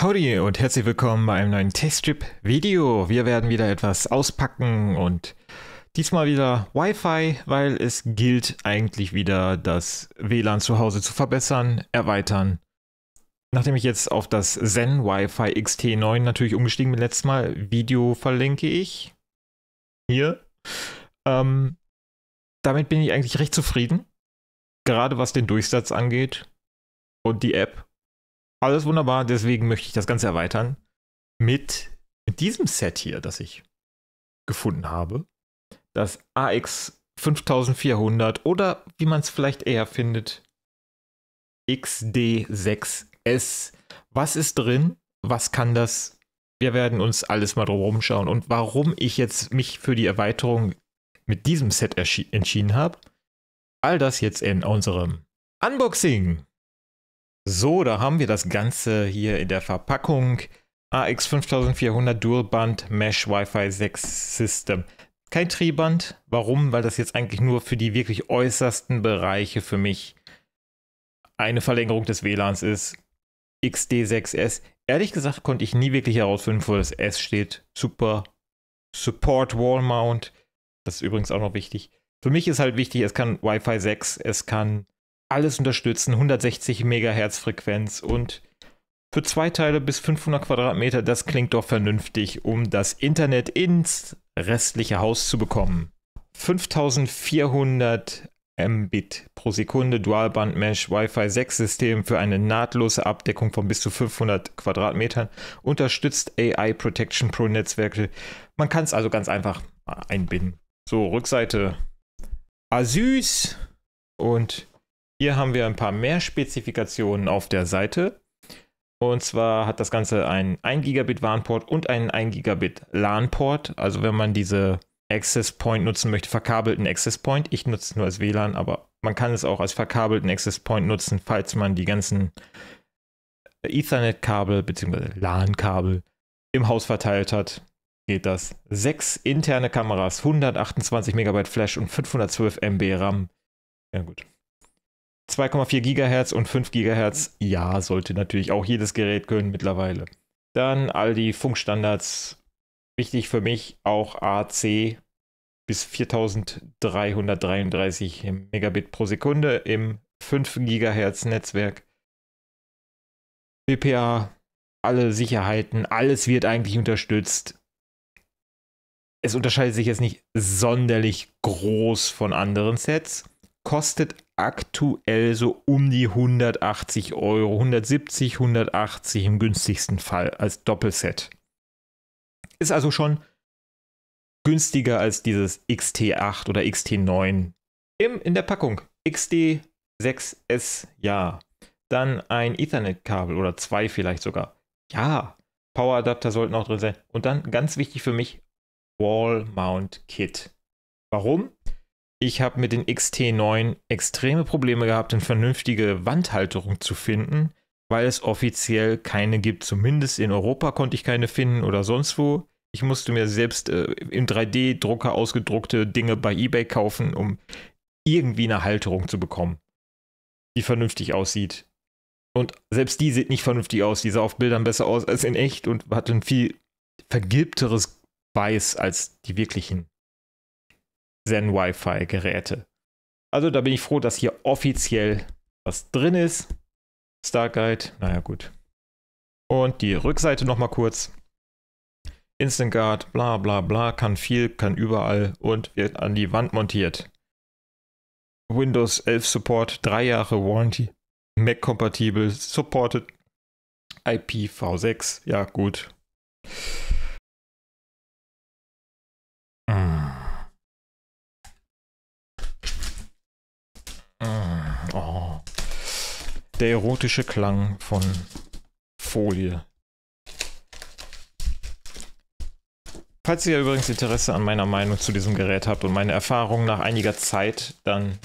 Howdy und herzlich willkommen bei einem neuen Teststrip-Video. Wir werden wieder etwas auspacken und diesmal wieder Wi-Fi, weil es gilt eigentlich wieder, das WLAN zu Hause zu verbessern, erweitern. Nachdem ich jetzt auf das Zen Wi-Fi XT9 natürlich umgestiegen bin, letztes Mal, Video verlinke ich hier. Ähm, damit bin ich eigentlich recht zufrieden, gerade was den Durchsatz angeht und die App alles wunderbar, deswegen möchte ich das Ganze erweitern mit, mit diesem Set hier, das ich gefunden habe. Das AX 5400 oder wie man es vielleicht eher findet, XD6S. Was ist drin? Was kann das? Wir werden uns alles mal drum schauen. Und warum ich jetzt mich für die Erweiterung mit diesem Set entschieden habe, all das jetzt in unserem Unboxing. So, da haben wir das Ganze hier in der Verpackung. AX 5400 Dual Band Mesh Wi-Fi 6 System. Kein Triband. Warum? Weil das jetzt eigentlich nur für die wirklich äußersten Bereiche für mich eine Verlängerung des WLANs ist. XD6S. Ehrlich gesagt konnte ich nie wirklich herausfinden, wo das S steht. Super Support Wall Mount. Das ist übrigens auch noch wichtig. Für mich ist halt wichtig, es kann Wi-Fi 6, es kann alles unterstützen, 160 Megahertz Frequenz und für zwei Teile bis 500 Quadratmeter, das klingt doch vernünftig, um das Internet ins restliche Haus zu bekommen. 5400 Mbit pro Sekunde Dualband Mesh Wi-Fi 6 System für eine nahtlose Abdeckung von bis zu 500 Quadratmetern unterstützt AI Protection Pro Netzwerke. Man kann es also ganz einfach einbinden. So, Rückseite. Ah, süß. Und hier haben wir ein paar mehr Spezifikationen auf der Seite. Und zwar hat das Ganze einen 1 Gigabit WAN-Port und einen 1 Gigabit LAN-Port. Also wenn man diese Access Point nutzen möchte, verkabelten Access Point. Ich nutze es nur als WLAN, aber man kann es auch als verkabelten Access Point nutzen, falls man die ganzen Ethernet-Kabel bzw. LAN-Kabel im Haus verteilt hat. Geht das. Sechs interne Kameras, 128 MB Flash und 512 MB RAM. Ja gut. 2,4 GHz und 5 GHz, ja, sollte natürlich auch jedes Gerät können mittlerweile. Dann all die Funkstandards. Wichtig für mich auch AC bis 4333 Megabit pro Sekunde im 5 GHz Netzwerk. BPA, alle Sicherheiten, alles wird eigentlich unterstützt. Es unterscheidet sich jetzt nicht sonderlich groß von anderen Sets, kostet aktuell so um die 180 Euro, 170, 180 im günstigsten Fall als Doppelset. Ist also schon günstiger als dieses XT8 oder XT9 im, in der Packung. XD6S, ja. Dann ein Ethernet-Kabel oder zwei vielleicht sogar. Ja, Poweradapter sollten auch drin sein. Und dann ganz wichtig für mich, Wall Mount Kit. Warum? Ich habe mit den XT9 extreme Probleme gehabt, eine vernünftige Wandhalterung zu finden, weil es offiziell keine gibt. Zumindest in Europa konnte ich keine finden oder sonst wo. Ich musste mir selbst äh, im 3D-Drucker ausgedruckte Dinge bei eBay kaufen, um irgendwie eine Halterung zu bekommen, die vernünftig aussieht. Und selbst die sieht nicht vernünftig aus. Die sah auf Bildern besser aus als in echt und hatte ein viel vergilbteres Weiß als die wirklichen. Zen Wi-Fi Geräte. Also da bin ich froh, dass hier offiziell was drin ist. Starguide, naja gut. Und die Rückseite nochmal kurz. Instant Guard, bla bla bla, kann viel, kann überall und wird an die Wand montiert. Windows 11 Support, 3 Jahre Warranty, Mac-kompatibel, supported IPv6, ja gut. Ah, oh. Der erotische Klang von Folie. Falls ihr übrigens Interesse an meiner Meinung zu diesem Gerät habt und meine Erfahrungen nach einiger Zeit, dann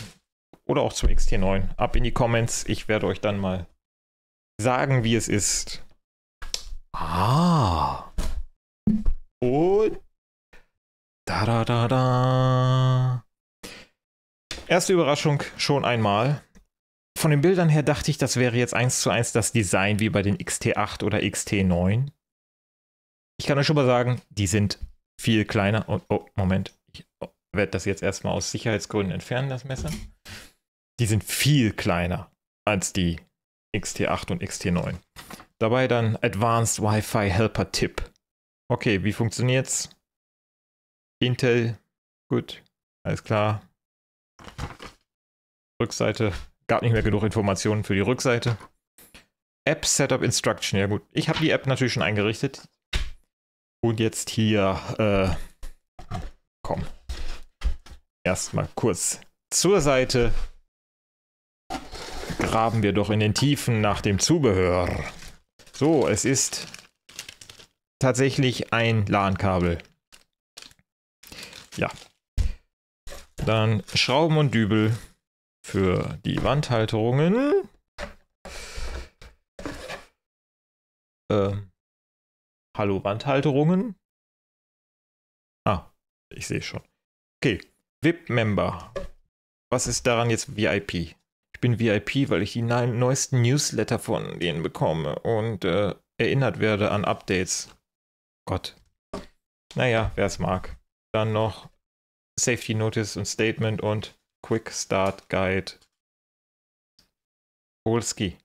oder auch zum XT9, ab in die Comments. Ich werde euch dann mal sagen, wie es ist. Ah. Und da da da da Erste Überraschung schon einmal. Von den Bildern her dachte ich, das wäre jetzt eins zu eins das Design wie bei den XT8 oder XT9. Ich kann euch schon mal sagen, die sind viel kleiner. Und, oh, Moment. Ich oh, werde das jetzt erstmal aus Sicherheitsgründen entfernen, das Messer. Die sind viel kleiner als die XT8 und XT9. Dabei dann Advanced Wi-Fi Helper Tip. Okay, wie funktioniert's? Intel. Gut, alles klar. Rückseite. Gab nicht mehr genug Informationen für die Rückseite. App Setup Instruction. Ja gut, ich habe die App natürlich schon eingerichtet. Und jetzt hier, äh, komm. Erstmal kurz zur Seite. Graben wir doch in den Tiefen nach dem Zubehör. So, es ist tatsächlich ein LAN-Kabel. Ja, dann Schrauben und Dübel für die Wandhalterungen. Ähm, hallo Wandhalterungen. Ah, ich sehe schon. Okay, VIP-Member. Was ist daran jetzt VIP? Ich bin VIP, weil ich die neuesten Newsletter von denen bekomme und äh, erinnert werde an Updates. Gott. Naja, wer es mag. Dann noch Safety Notice und Statement und Quick Start Guide. Polski.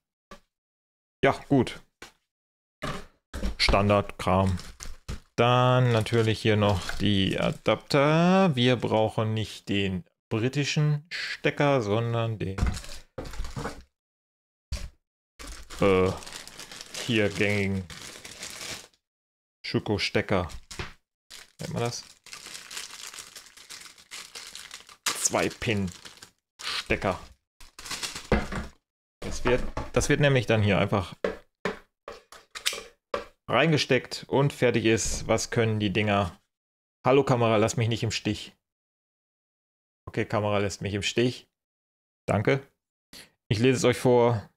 Ja, gut. Standardkram. Dann natürlich hier noch die Adapter. Wir brauchen nicht den britischen Stecker, sondern den äh, hier gängigen Schuko-Stecker. Nennt man das? 2-Pin-Stecker. Das wird, das wird nämlich dann hier einfach reingesteckt und fertig ist. Was können die Dinger? Hallo Kamera, lass mich nicht im Stich. Okay, Kamera lässt mich im Stich. Danke. Ich lese es euch vor.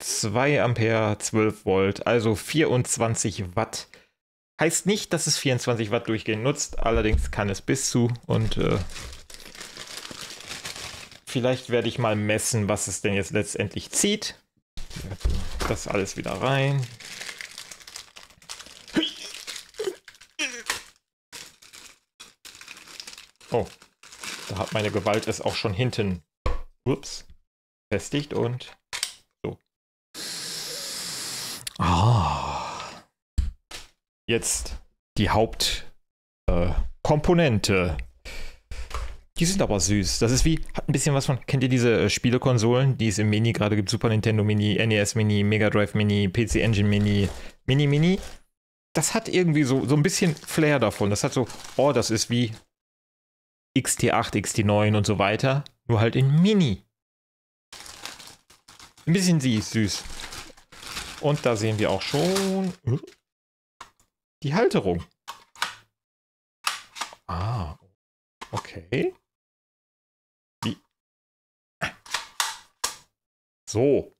2 Ampere, 12 Volt, also 24 Watt. Heißt nicht, dass es 24 Watt durchgehend nutzt, allerdings kann es bis zu und äh, Vielleicht werde ich mal messen, was es denn jetzt letztendlich zieht. Das alles wieder rein. Oh, da hat meine Gewalt es auch schon hinten. Ups. Festigt und so. Oh. Jetzt die Hauptkomponente. Äh, die sind aber süß. Das ist wie, hat ein bisschen was von, kennt ihr diese äh, Spielekonsolen, die es im Mini gerade gibt? Super Nintendo Mini, NES Mini, Mega Drive Mini, PC Engine Mini, Mini Mini. Das hat irgendwie so, so ein bisschen Flair davon. Das hat so, oh, das ist wie XT8, XT9 und so weiter, nur halt in Mini. Ein bisschen süß. Und da sehen wir auch schon äh, die Halterung. Ah, okay. So.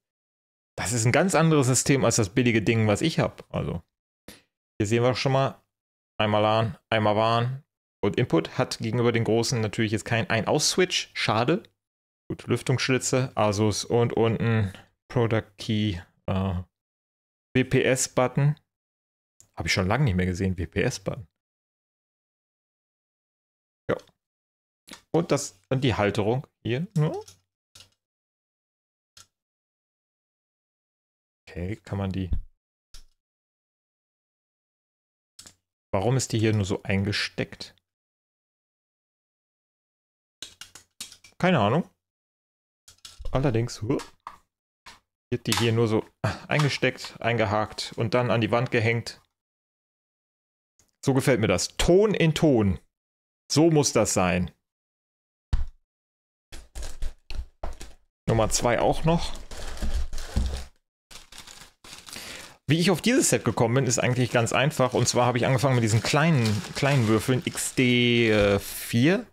Das ist ein ganz anderes System als das billige Ding, was ich habe. Also, hier sehen wir schon mal, einmal LAN, einmal WAN und Input hat gegenüber den großen natürlich jetzt kein Ein-Aus-Switch. Schade. Gut, Lüftungsschlitze, Asus und unten Product Key, äh, WPS-Button. Habe ich schon lange nicht mehr gesehen, WPS-Button. Ja. Und, das, und die Halterung hier Ja. Okay, kann man die... Warum ist die hier nur so eingesteckt? Keine Ahnung. Allerdings huh, wird die hier nur so eingesteckt, eingehakt und dann an die Wand gehängt. So gefällt mir das. Ton in Ton. So muss das sein. Nummer 2 auch noch. Wie ich auf dieses Set gekommen bin, ist eigentlich ganz einfach. Und zwar habe ich angefangen mit diesen kleinen, kleinen Würfeln XD4. Äh,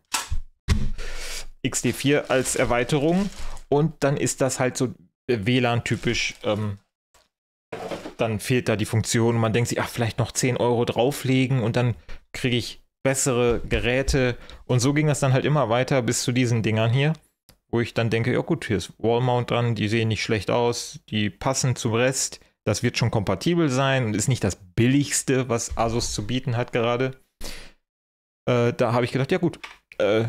XD4 als Erweiterung. Und dann ist das halt so äh, WLAN-typisch. Ähm, dann fehlt da die Funktion. Und man denkt sich, ach, vielleicht noch 10 Euro drauflegen und dann kriege ich bessere Geräte. Und so ging das dann halt immer weiter bis zu diesen Dingern hier wo ich dann denke, ja gut, hier ist Wallmount dran, die sehen nicht schlecht aus, die passen zum Rest, das wird schon kompatibel sein und ist nicht das billigste, was Asus zu bieten hat gerade. Äh, da habe ich gedacht, ja gut, äh,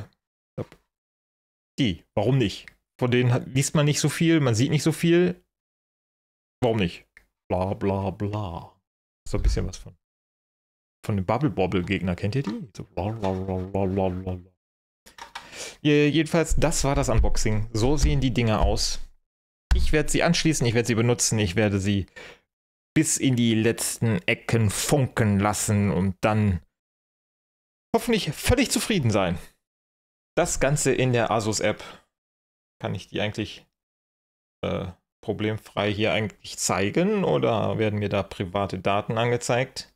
die, warum nicht? Von denen hat, liest man nicht so viel, man sieht nicht so viel. Warum nicht? Bla bla bla. So ein bisschen was von. Von dem Bubble Bobble Gegner, kennt ihr die? So bla bla bla bla bla bla. Äh, jedenfalls, das war das Unboxing. So sehen die Dinger aus. Ich werde sie anschließen, ich werde sie benutzen, ich werde sie bis in die letzten Ecken funken lassen und dann hoffentlich völlig zufrieden sein. Das Ganze in der Asus-App. Kann ich die eigentlich äh, problemfrei hier eigentlich zeigen oder werden mir da private Daten angezeigt?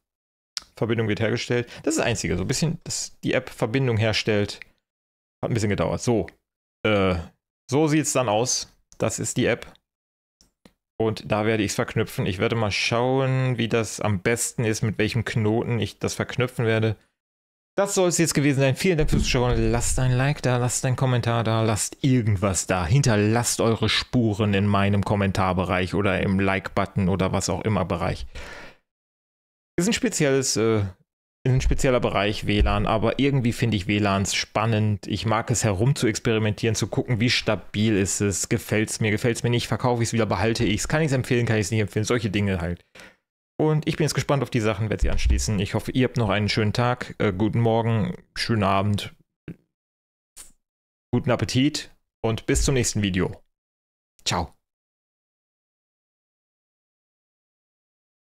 Verbindung wird hergestellt. Das ist das Einzige, so ein bisschen, dass die App Verbindung herstellt. Hat ein bisschen gedauert. So, äh, so sieht es dann aus. Das ist die App. Und da werde ich es verknüpfen. Ich werde mal schauen, wie das am besten ist, mit welchem Knoten ich das verknüpfen werde. Das soll es jetzt gewesen sein. Vielen Dank fürs Zuschauen. Lasst ein Like da, lasst einen Kommentar da, lasst irgendwas da. Hinterlasst eure Spuren in meinem Kommentarbereich oder im Like-Button oder was auch immer Bereich. Ist ein spezielles äh, ein spezieller Bereich WLAN, aber irgendwie finde ich WLANs spannend. Ich mag es herum zu experimentieren, zu gucken, wie stabil ist es, gefällt es mir, gefällt es mir nicht, verkaufe ich es wieder, behalte ich es, kann ich es empfehlen, kann ich es nicht empfehlen, solche Dinge halt. Und ich bin jetzt gespannt auf die Sachen, werde sie anschließen. Ich hoffe, ihr habt noch einen schönen Tag, äh, guten Morgen, schönen Abend, guten Appetit und bis zum nächsten Video. Ciao.